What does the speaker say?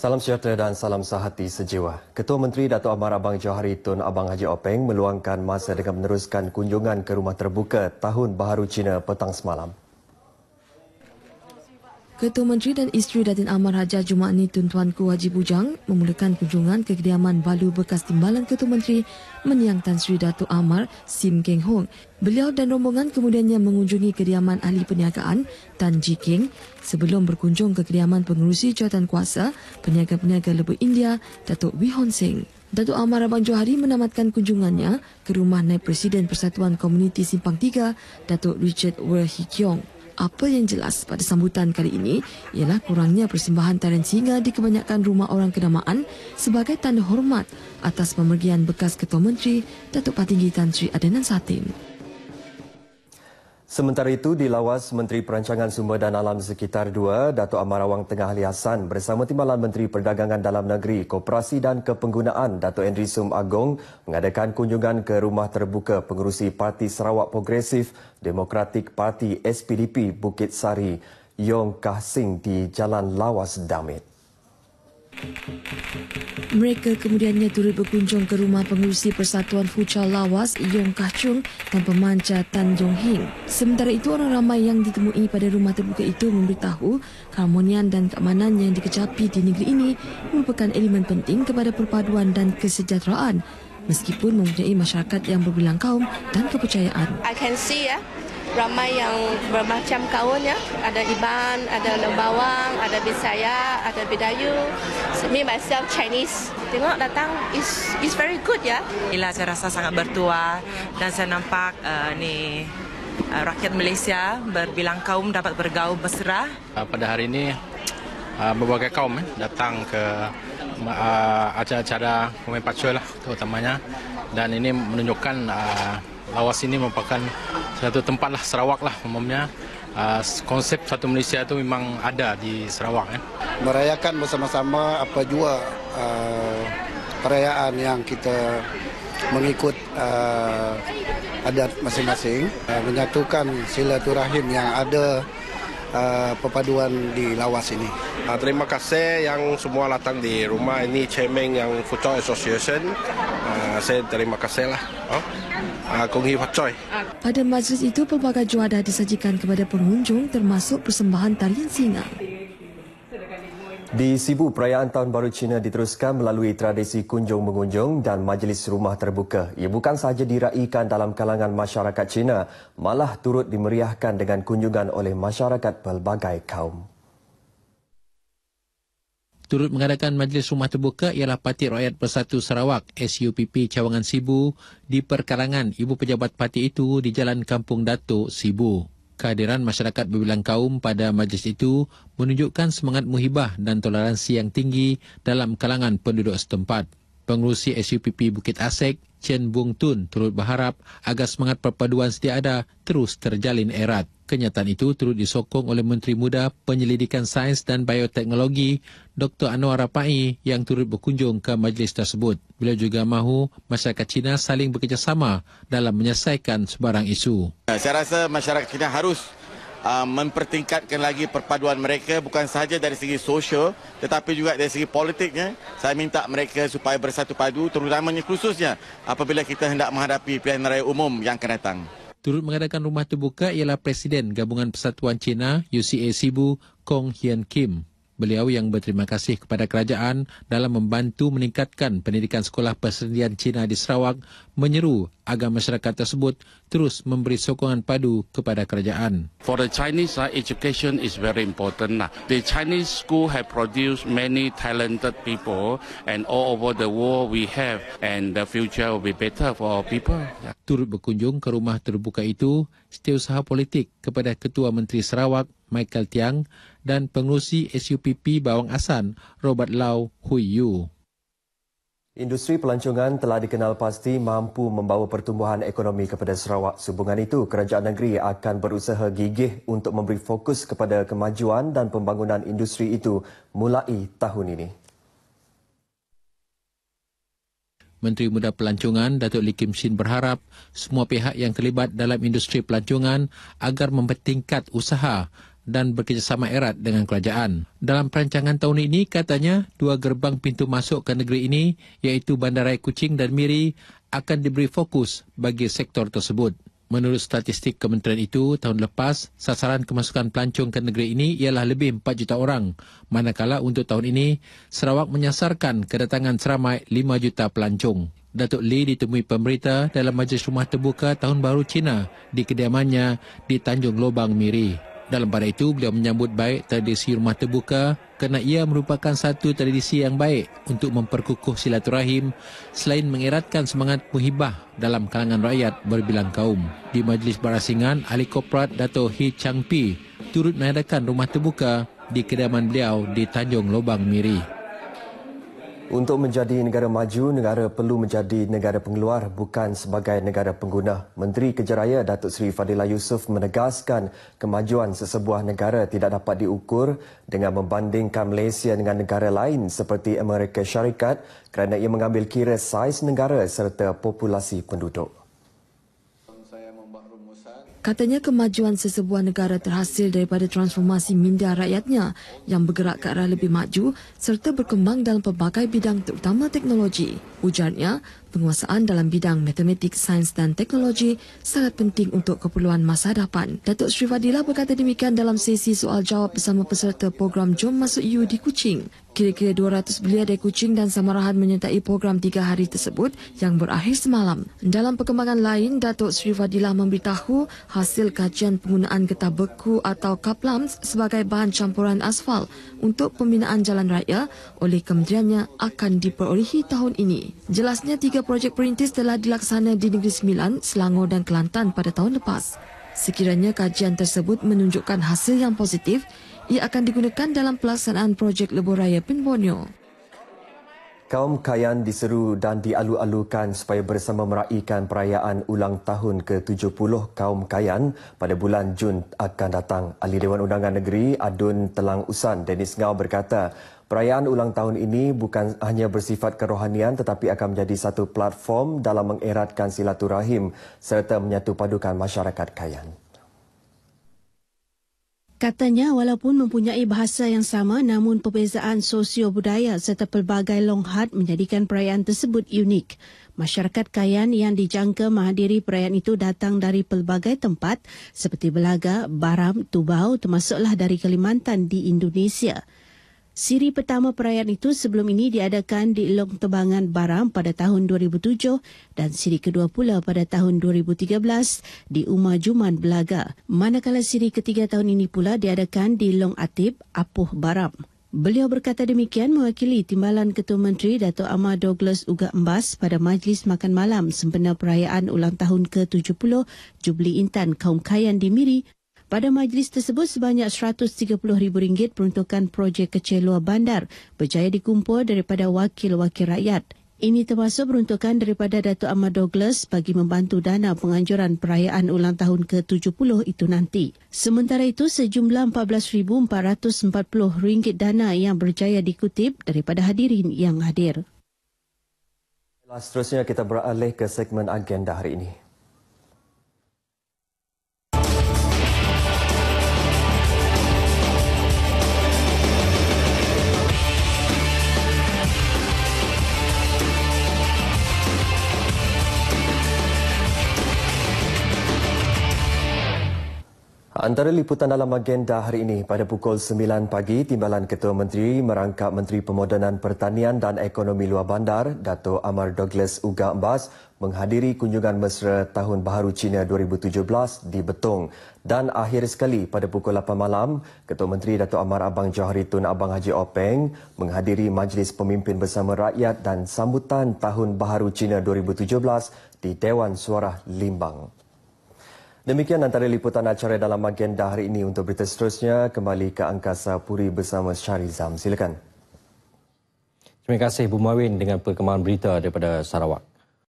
Salam sejahtera dan salam sehati sejiwa. Ketua Menteri Datuk Amar Abang Johari Tun Abang Haji Openg meluangkan masa dengan meneruskan kunjungan ke rumah terbuka Tahun Baharu Cina petang semalam. Ketua Menteri dan Isteri Datin Amar Haja Jumaat ini Tun Tuanku Haji Bujang memulakan kunjungan ke kediaman balu bekas timbalan Ketua Menteri Meniang Tan Sri Datuk Amar Sim Keng Hong. Beliau dan rombongan kemudiannya mengunjungi kediaman Ahli Perniagaan Tan Ji Keng sebelum berkunjung ke kediaman pengurusi jawatan kuasa peniaga-peniaga lebuh India Datuk Wee Hon Sing. Datuk Amar Abang Johari menamatkan kunjungannya ke rumah Naib Presiden Persatuan Komuniti Simpang Tiga Datuk Richard Wee Hee Kiong apa yang jelas pada sambutan kali ini ialah kurangnya persembahan tarian singa di kebanyakan rumah orang kenamaan sebagai tanda hormat atas pemergian bekas Ketua Menteri Datuk Patinggi Tan Sri Adenan Satin. Sementara itu, di lawas Menteri Perancangan Sumber dan Alam Sekitar 2, Dato' Amarawang Awang Tengah Ali Hassan bersama Timbalan Menteri Perdagangan Dalam Negeri, Koperasi dan Kepenggunaan Dato' Henry Sum Agong mengadakan kunjungan ke rumah terbuka pengurusi Parti Sarawak Progresif Demokratik Parti SPDP Bukit Sari, Yong Kah Sing di Jalan Lawas Damit. Mereka kemudiannya turut berkunjung ke rumah pengurusi Persatuan Fucha Lawas Yong Kah Chung dan pemanca Tan Yong Hing. Sementara itu, orang ramai yang ditemui pada rumah terbuka itu memberitahu keharmonian dan keamanan yang dikecapi di negeri ini merupakan elemen penting kepada perpaduan dan kesejahteraan meskipun mempunyai masyarakat yang berbilang kaum dan kepercayaan. I can see ya, ramai yang bermacam kaun ya. Ada Iban, ada Lembawang, ada Bisaya, ada Bidayu. Me myself Chinese. Tengok datang is is very good ya. Ila saya rasa sangat bertuah dan saya nampak uh, ni uh, rakyat Malaysia berbilang kaum dapat bergaul mesra. Uh, ah, pada hari ini uh, berbagai kaum eh, datang ke uh, acara-acara pemain pacul lah terutamanya dan ini menunjukkan uh, Lawas ini merupakan satu tempat lah Sarawak lah umumnya ah, konsep satu Malaysia itu memang ada di Sarawak kan. Merayakan bersama-sama apa jua uh, perayaan yang kita mengikut uh, adat masing-masing uh, menyatukan silaturahim yang ada uh, perpaduan di Lawas ini. terima kasih yang semua datang di rumah ini Cemeng yang Futsal Association Ah, saya terima kasih lah. Oh. Ah, Kongi Choi. Pada majlis itu, pelbagai juada disajikan kepada pengunjung termasuk persembahan tarian singa. Di Sibu, perayaan Tahun Baru Cina diteruskan melalui tradisi kunjung-mengunjung dan majlis rumah terbuka. Ia bukan sahaja diraihkan dalam kalangan masyarakat Cina, malah turut dimeriahkan dengan kunjungan oleh masyarakat pelbagai kaum turut mengadakan majlis rumah terbuka ialah Parti Rakyat Bersatu Sarawak SUPP Cawangan Sibu di perkarangan ibu pejabat parti itu di Jalan Kampung Datuk Sibu. Kehadiran masyarakat berbilang kaum pada majlis itu menunjukkan semangat muhibah dan toleransi yang tinggi dalam kalangan penduduk setempat. Pengurusi SUPP Bukit Asek, Chen Bung Tun turut berharap agar semangat perpaduan setia ada terus terjalin erat. Kenyataan itu turut disokong oleh Menteri Muda Penyelidikan Sains dan Bioteknologi Dr. Anwar Rapai yang turut berkunjung ke majlis tersebut. Beliau juga mahu masyarakat China saling bekerjasama dalam menyelesaikan sebarang isu. Ya, saya rasa masyarakat China harus Uh, mempertingkatkan lagi perpaduan mereka bukan sahaja dari segi sosial tetapi juga dari segi politiknya. Saya minta mereka supaya bersatu padu terutamanya khususnya apabila kita hendak menghadapi pilihan raya umum yang akan datang. Turut mengadakan rumah terbuka ialah Presiden Gabungan Persatuan Cina UCA Sibu Kong Hian Kim. Beliau yang berterima kasih kepada kerajaan dalam membantu meningkatkan pendidikan sekolah persendian Cina di Sarawak menyeru agar masyarakat tersebut terus memberi sokongan padu kepada kerajaan. For the Chinese, uh, education is very important. Uh. The Chinese school have produced many talented people and all over the world we have and the future will be better for our people. Turut berkunjung ke rumah terbuka itu, setiausaha politik kepada Ketua Menteri Sarawak Michael Tiang dan pengurusi SUPP Bawang Asan, Robert Lau Hui Yu. Industri pelancongan telah dikenal pasti mampu membawa pertumbuhan ekonomi kepada Sarawak. Sehubungan itu, kerajaan negeri akan berusaha gigih untuk memberi fokus kepada kemajuan dan pembangunan industri itu mulai tahun ini. Menteri Muda Pelancongan Datuk Lee Kim Shin berharap semua pihak yang terlibat dalam industri pelancongan agar mempertingkat usaha dan bekerjasama erat dengan kerajaan. Dalam perancangan tahun ini, katanya dua gerbang pintu masuk ke negeri ini iaitu Bandarai Kuching dan Miri akan diberi fokus bagi sektor tersebut. Menurut statistik kementerian itu, tahun lepas, sasaran kemasukan pelancong ke negeri ini ialah lebih 4 juta orang. Manakala untuk tahun ini, Sarawak menyasarkan kedatangan seramai 5 juta pelancong. Datuk Lee ditemui pemerintah dalam majlis rumah terbuka tahun baru Cina di kediamannya di Tanjung Lobang, Miri. Dalam pada itu, beliau menyambut baik tradisi rumah terbuka kerana ia merupakan satu tradisi yang baik untuk memperkukuh silaturahim selain mengeratkan semangat muhibah dalam kalangan rakyat berbilang kaum. Di Majlis Barasingan, Ali Koprat Dato' Hi Chang Pi turut mengadakan rumah terbuka di kediaman beliau di Tanjung Lobang Miri. Untuk menjadi negara maju, negara perlu menjadi negara pengeluar bukan sebagai negara pengguna. Menteri Kejaraya Datuk Seri Fadila Yusof menegaskan kemajuan sesebuah negara tidak dapat diukur dengan membandingkan Malaysia dengan negara lain seperti Amerika Syarikat kerana ia mengambil kira saiz negara serta populasi penduduk. Katanya kemajuan sesebuah negara terhasil daripada transformasi minda rakyatnya yang bergerak ke arah lebih maju serta berkembang dalam pelbagai bidang terutama teknologi. Ujarnya, Penguasaan dalam bidang matematik, sains dan teknologi sangat penting untuk keperluan masa hadapan. Datuk Sri Fadila berkata demikian dalam sesi soal jawab bersama peserta program Jom Masuk U di Kuching. Kira-kira 200 belia dari Kuching dan Samarahan menyertai program 3 hari tersebut yang berakhir semalam. Dalam perkembangan lain, Datuk Sri Fadila memberitahu hasil kajian penggunaan getah beku atau kaplams sebagai bahan campuran asfal untuk pembinaan jalan raya oleh kementeriannya akan diperolehi tahun ini. Jelasnya tiga projek perintis telah dilaksana di Negeri Sembilan, Selangor dan Kelantan pada tahun lepas. Sekiranya kajian tersebut menunjukkan hasil yang positif, ia akan digunakan dalam pelaksanaan projek lebuh raya Pinbonyo. Kaum Kayan diseru dan dialu-alukan supaya bersama meraihkan perayaan ulang tahun ke-70 Kaum Kayan pada bulan Jun akan datang. Ahli Dewan Undangan Negeri Adun Telang Usan, Dennis Ngau berkata, Perayaan ulang tahun ini bukan hanya bersifat kerohanian tetapi akan menjadi satu platform dalam mengeratkan silaturahim serta menyatu padukan masyarakat Kayan. Katanya walaupun mempunyai bahasa yang sama namun perbezaan sosio budaya serta pelbagai longhat menjadikan perayaan tersebut unik. Masyarakat Kayan yang dijangka menghadiri perayaan itu datang dari pelbagai tempat seperti Belaga, Baram, Tubau termasuklah dari Kalimantan di Indonesia. Siri pertama perayaan itu sebelum ini diadakan di Long Tebangan Baram pada tahun 2007 dan siri kedua pula pada tahun 2013 di Umar Juman Belaga. Manakala siri ketiga tahun ini pula diadakan di Long Atip, Apuh Baram. Beliau berkata demikian mewakili Timbalan Ketua Menteri Dato' Amar Douglas Uga Embas pada Majlis Makan Malam sempena perayaan ulang tahun ke-70 Jubli Intan Kaum Kayan di Miri pada majlis tersebut sebanyak RM130,000 peruntukan projek kecil luar bandar berjaya dikumpul daripada wakil-wakil rakyat. Ini termasuk peruntukan daripada Datuk Ahmad Douglas bagi membantu dana penganjuran perayaan ulang tahun ke-70 itu nanti. Sementara itu, sejumlah RM14,440 dana yang berjaya dikutip daripada hadirin yang hadir. Seterusnya kita beralih ke segmen agenda hari ini. Antara liputan dalam agenda hari ini pada pukul 9 pagi, Timbalan Ketua Menteri merangkap Menteri Pemodenan Pertanian dan Ekonomi Luar Bandar, Dato' Amar Douglas Uga Embas, menghadiri kunjungan mesra Tahun Baharu China 2017 di Betong. Dan akhir sekali pada pukul 8 malam, Ketua Menteri Dato' Amar Abang Johari Tun Abang Haji Openg menghadiri Majlis Pemimpin Bersama Rakyat dan Sambutan Tahun Baharu China 2017 di Dewan Suara Limbang. Demikian antara liputan acara dalam agenda hari ini untuk berita seterusnya. Kembali ke Angkasa Puri bersama Syarizam. Silakan. Terima kasih Bu Mawin dengan perkembangan berita daripada Sarawak.